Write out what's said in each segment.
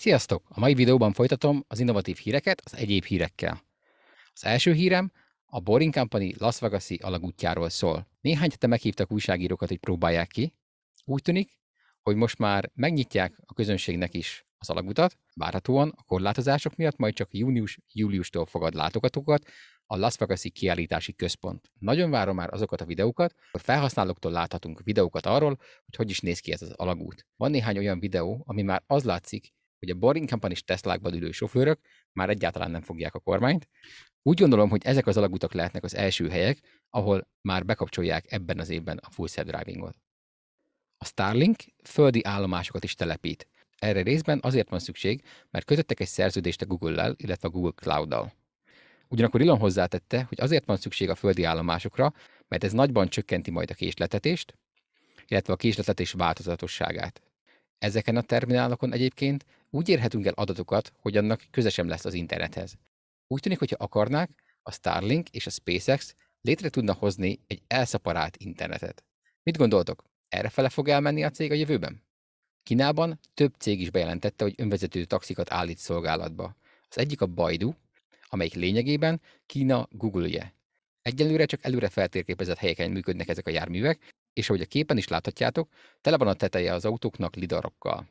Sziasztok! A mai videóban folytatom az innovatív híreket az egyéb hírekkel. Az első hírem a Boring Company Las Vegas-i alagútjáról szól. Néhány hete meghívtak újságírókat, hogy próbálják ki. Úgy tűnik, hogy most már megnyitják a közönségnek is az alagutat, várhatóan a korlátozások miatt majd csak június-júliustól fogad látogatókat a Las Vegas-i kiállítási központ. Nagyon várom már azokat a videókat, hogy felhasználóktól láthatunk videókat arról, hogy hogy is néz ki ez az alagút. Van néhány olyan videó, ami már az látszik, hogy a Boring Company és Teslákban ülő sofőrök már egyáltalán nem fogják a kormányt. Úgy gondolom, hogy ezek az alagutak lehetnek az első helyek, ahol már bekapcsolják ebben az évben a full self-drivingot. A Starlink földi állomásokat is telepít. Erre részben azért van szükség, mert kötöttek egy szerződést a Google-lel, illetve a Google Cloud-dal. Ugyanakkor Elon hozzátette, hogy azért van szükség a földi állomásokra, mert ez nagyban csökkenti majd a késletetést, illetve a késletetés változatosságát. Ezeken a terminálokon egyébként úgy érhetünk el adatokat, hogy annak köze sem lesz az internethez. Úgy tűnik, hogyha akarnák, a Starlink és a SpaceX létre tudna hozni egy elszaparált internetet. Mit gondoltok? fele fog elmenni a cég a jövőben? Kínában több cég is bejelentette, hogy önvezető taxikat állít szolgálatba. Az egyik a Baidu, amelyik lényegében Kína Google-je. Egyelőre csak előre feltérképezett helyeken működnek ezek a járművek, és ahogy a képen is láthatjátok, tele van a teteje az autóknak lidarokkal.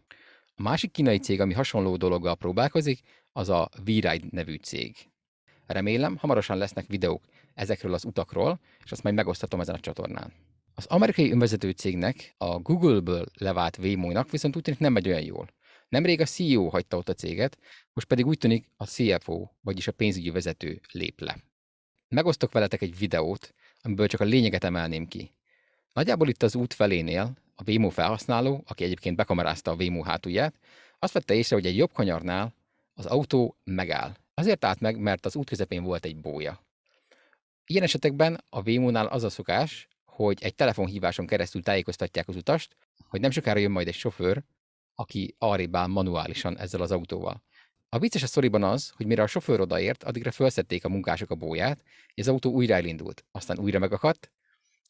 A másik kínai hmm. cég, ami hasonló dologgal próbálkozik, az a V-Ride nevű cég. Remélem, hamarosan lesznek videók ezekről az utakról, és azt majd megosztatom ezen a csatornán. Az amerikai önvezető cégnek, a Google-ből levált Waymo-nak viszont úgy tűnik nem megy olyan jól. Nemrég a CEO hagyta ott a céget, most pedig úgy tűnik a CFO, vagyis a pénzügyi vezető lép le. Megosztok veletek egy videót, amiből csak a lényeget emelném ki. Nagyjából itt az út felénél a Vémó felhasználó, aki egyébként bekamerázta a Vémó hátulját, azt vette észre, hogy egy jobb kanyarnál az autó megáll. Azért állt meg, mert az út közepén volt egy bója. Ilyen esetekben a Vémónál az a szokás, hogy egy telefonhíváson keresztül tájékoztatják az utast, hogy nem sokára jön majd egy sofőr, aki arrébb áll manuálisan ezzel az autóval. A vicces a szoriban az, hogy mire a sofőr odaért, addigra felszedték a munkások a bóját, és az autó újra elindult, aztán újra megakadt,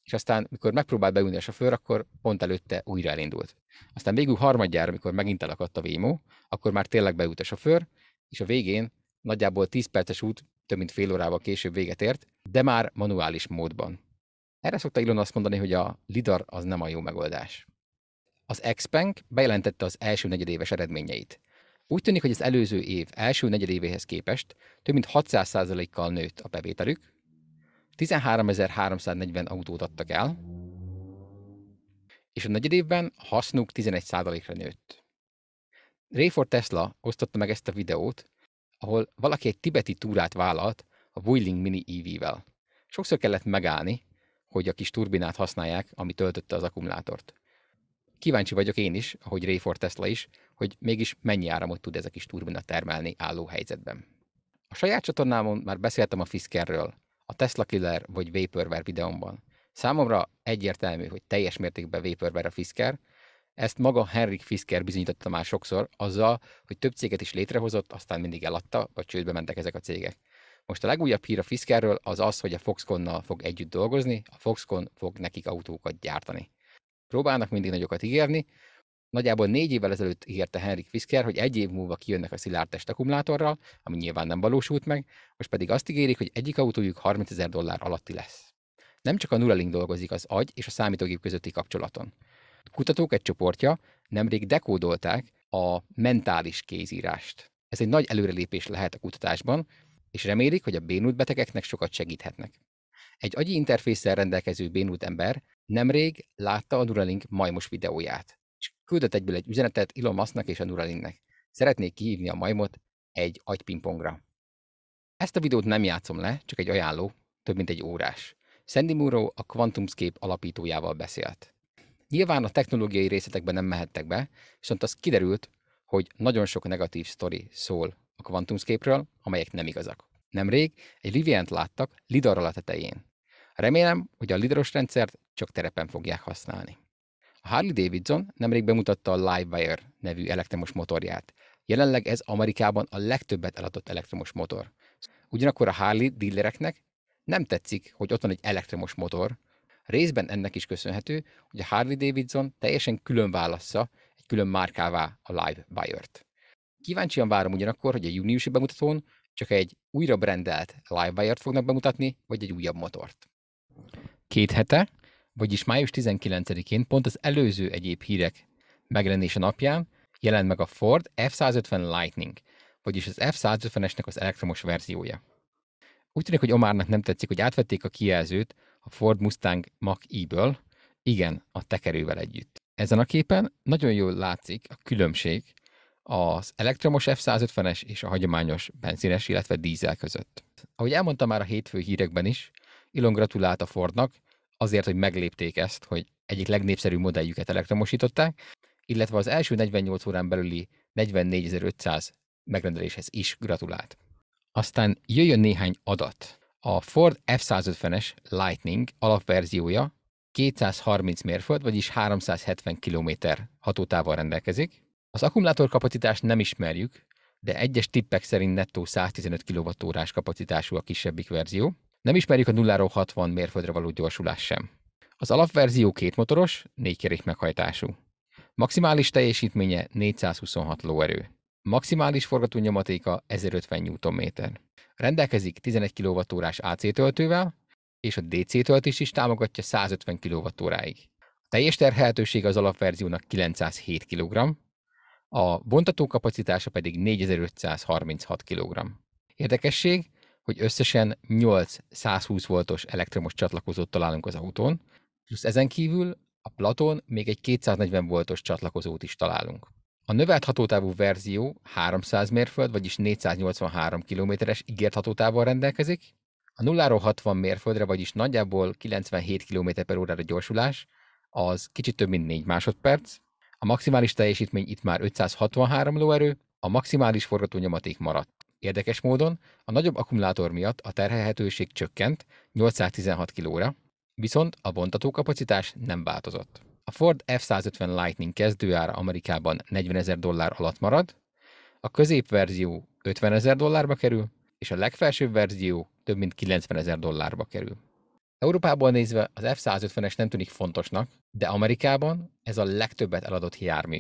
és aztán, mikor megpróbált beülni a sofőr, akkor pont előtte újra elindult. Aztán végül harmadjára, mikor megint elakadt a vémó, akkor már tényleg beült a sofőr, és a végén nagyjából 10 perces út több mint fél órával később véget ért, de már manuális módban. Erre szokta Ilona azt mondani, hogy a LIDAR az nem a jó megoldás. Az Xpeng bejelentette az első negyedéves eredményeit. Úgy tűnik, hogy az előző év első negyedévéhez képest több mint 600%-kal nőtt a bevételük, 13.340 autót adtak el, és a negyed évben hasznuk 11%-ra nőtt. Rayford Tesla osztotta meg ezt a videót, ahol valaki egy tibeti túrát vállalt a Wuiling Mini EV-vel. Sokszor kellett megállni, hogy a kis turbinát használják, ami töltötte az akkumulátort. Kíváncsi vagyok én is, ahogy Rayford Tesla is, hogy mégis mennyi áramot tud ez a kis turbina termelni álló helyzetben. A saját csatornámon már beszéltem a Fiskerről, a Tesla Killer vagy Vaporware videómban. Számomra egyértelmű, hogy teljes mértékben Vaporware a Fisker, ezt maga Henrik Fisker bizonyította már sokszor, azzal, hogy több céget is létrehozott, aztán mindig eladta, vagy csődbe mentek ezek a cégek. Most a legújabb hír a Fiskerről az az, hogy a Foxconnal fog együtt dolgozni, a Foxconn fog nekik autókat gyártani. Próbálnak mindig nagyokat ígérni, Nagyjából négy évvel ezelőtt hírte Henrik Fisker, hogy egy év múlva kijönnek a szilárd akkumulátorral, ami nyilván nem valósult meg, most pedig azt ígérik, hogy egyik autójuk 30 ezer dollár alatti lesz. Nem csak a Neuralink dolgozik az agy és a számítógép közötti kapcsolaton. Kutatók egy csoportja nemrég dekódolták a mentális kézírást. Ez egy nagy előrelépés lehet a kutatásban, és remélik, hogy a bénult betegeknek sokat segíthetnek. Egy agyi interfészsel rendelkező bénult ember nemrég látta a Nuralink majmos videóját. Küldött egyből egy üzenetet Elon Musknak és a Nuralinnek. Szeretnék kihívni a majmot egy agypingpongra. Ezt a videót nem játszom le, csak egy ajánló, több mint egy órás. Sandy Murrow a Quantumscape alapítójával beszélt. Nyilván a technológiai részletekben nem mehettek be, viszont az kiderült, hogy nagyon sok negatív sztori szól a Quantumscape-ről, amelyek nem igazak. Nemrég egy Livient láttak lidarral a tetején. Remélem, hogy a lidaros rendszert csak terepen fogják használni. A Harley Davidson nemrég bemutatta a Livewire nevű elektromos motorját. Jelenleg ez Amerikában a legtöbbet eladott elektromos motor. Ugyanakkor a Harley dealereknek nem tetszik, hogy ott van egy elektromos motor. Részben ennek is köszönhető, hogy a Harley Davidson teljesen külön válassza egy külön márkává a Live Buyer-t. Kíváncsian várom ugyanakkor, hogy a júniusi bemutatón csak egy újra brendelt Live Buyer-t fognak bemutatni, vagy egy újabb motort. Két hete vagyis május 19-én, pont az előző egyéb hírek megjelenése napján jelent meg a Ford F-150 Lightning, vagyis az F-150-esnek az elektromos verziója. Úgy tűnik, hogy Omárnak nem tetszik, hogy átvették a kijelzőt a Ford Mustang Mach-E-ből, igen, a tekerővel együtt. Ezen a képen nagyon jól látszik a különbség az elektromos F-150-es és a hagyományos benzines, illetve dízel között. Ahogy elmondtam már a hétfő hírekben is, Elon gratulált a Fordnak, azért, hogy meglépték ezt, hogy egyik legnépszerűbb modelljüket elektromosították, illetve az első 48 órán belüli 44.500 megrendeléshez is gratulált. Aztán jöjjön néhány adat. A Ford F-150-es Lightning alapverziója 230 mérföld, vagyis 370 km hatótával rendelkezik. Az akkumulátorkapacitást nem ismerjük, de egyes tippek szerint nettó 115 kWh kapacitású a kisebbik verzió. Nem ismerjük a 0 60 mérföldre való gyorsulás sem. Az alapverzió kétmotoros, négykerék meghajtású. Maximális teljesítménye 426 lóerő. Maximális forgatónyomatéka 1050 Nm. Rendelkezik 11 kWh AC töltővel, és a DC töltés is támogatja 150 kWh-ig. A teljes terhelhetőség az alapverziónak 907 kg, a bontató kapacitása pedig 4536 kg. Érdekesség, hogy összesen 8 120 voltos elektromos csatlakozót találunk az autón, plusz ezen kívül a Platon még egy 240 voltos csatlakozót is találunk. A növelt hatótávú verzió 300 mérföld, vagyis 483 km-es ígért hatótávon rendelkezik, a 0 60 mérföldre, vagyis nagyjából 97 km per órára gyorsulás, az kicsit több mint 4 másodperc, a maximális teljesítmény itt már 563 lóerő, a maximális forgatónyomaték maradt. Érdekes módon a nagyobb akkumulátor miatt a terhelhetőség csökkent 816 kilóra, viszont a bontatókapacitás nem változott. A Ford F-150 Lightning kezdőára Amerikában 40 ezer dollár alatt marad, a középverzió 50 ezer dollárba kerül, és a legfelsőbb verzió több mint 90 ezer dollárba kerül. Európában nézve az F-150-es nem tűnik fontosnak, de Amerikában ez a legtöbbet eladott jármű.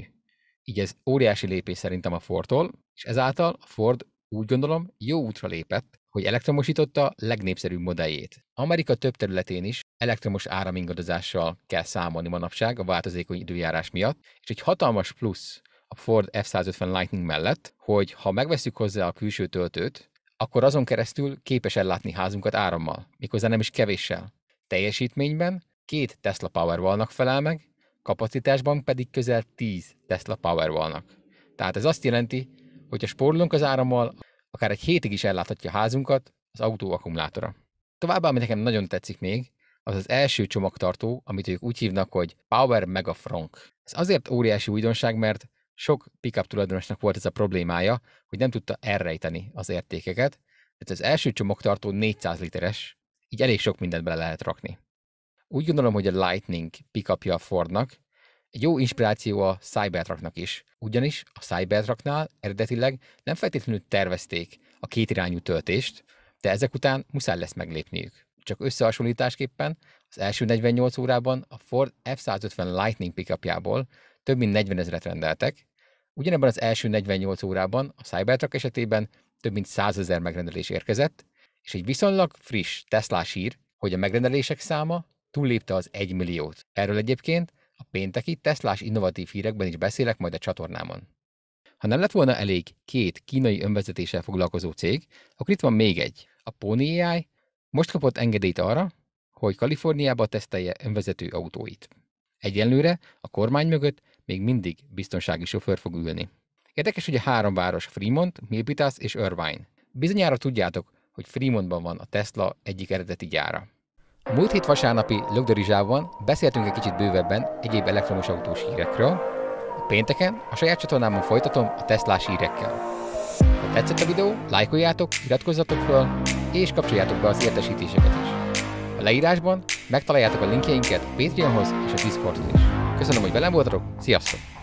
Így ez óriási lépés szerintem a Fordtól, és ezáltal a Ford úgy gondolom, jó útra lépett, hogy elektromosította legnépszerűbb modelljét. Amerika több területén is elektromos áramingadozással kell számolni manapság a változékony időjárás miatt, és egy hatalmas plusz a Ford F-150 Lightning mellett, hogy ha megveszük hozzá a külső töltőt, akkor azon keresztül képes ellátni házunkat árammal, méghozzá nem is kevéssel. Teljesítményben két Tesla Powerwall-nak felel meg, kapacitásban pedig közel 10 Tesla Powerwall-nak. Tehát ez azt jelenti, Hogyha spórolunk az árammal, akár egy hétig is elláthatja a házunkat az autó akkumulátora. Továbbá, ami nekem nagyon tetszik még, az az első csomagtartó, amit ők úgy hívnak, hogy Power Mega Frank. Ez azért óriási újdonság, mert sok pickup tulajdonosnak volt ez a problémája, hogy nem tudta elrejteni az értékeket, tehát az első csomagtartó 400 literes, így elég sok mindent bele lehet rakni. Úgy gondolom, hogy a Lightning pickupja a Fordnak egy jó inspiráció a Cybertrucknak is, ugyanis a Cybertrucknál eredetileg nem feltétlenül tervezték a kétirányú töltést, de ezek után muszáj lesz meglépniük. Csak összehasonlításképpen az első 48 órában a Ford F-150 Lightning pickupjából több mint 40 ezeret rendeltek, ugyanebben az első 48 órában a Cybertruck esetében több mint 100 ezer megrendelés érkezett, és egy viszonylag friss Tesla hír, hogy a megrendelések száma túllépte az 1 milliót. Erről egyébként a pénteki Teslás innovatív hírekben is beszélek majd a csatornámon. Ha nem lett volna elég két kínai önvezetéssel foglalkozó cég, akkor itt van még egy. A Pony AI most kapott engedélyt arra, hogy Kaliforniába tesztelje önvezető autóit. Egyenlőre a kormány mögött még mindig biztonsági sofőr fog ülni. Érdekes, hogy a három város Fremont, Milpitas és Irvine. Bizonyára tudjátok, hogy Fremontban van a Tesla egyik eredeti gyára. Múlt hét vasárnapi Lögdörizsában beszéltünk egy kicsit bővebben egyéb elektromos autós hírekről. Pénteken a saját csatornámon folytatom a Teslás hírekkel. Ha tetszett a videó, lájkoljátok, iratkozzatok fel, és kapcsoljátok be az értesítéseket is. A leírásban megtaláljátok a linkjeinket Patreonhoz és a Discordhoz is. Köszönöm, hogy velem voltatok, sziasztok!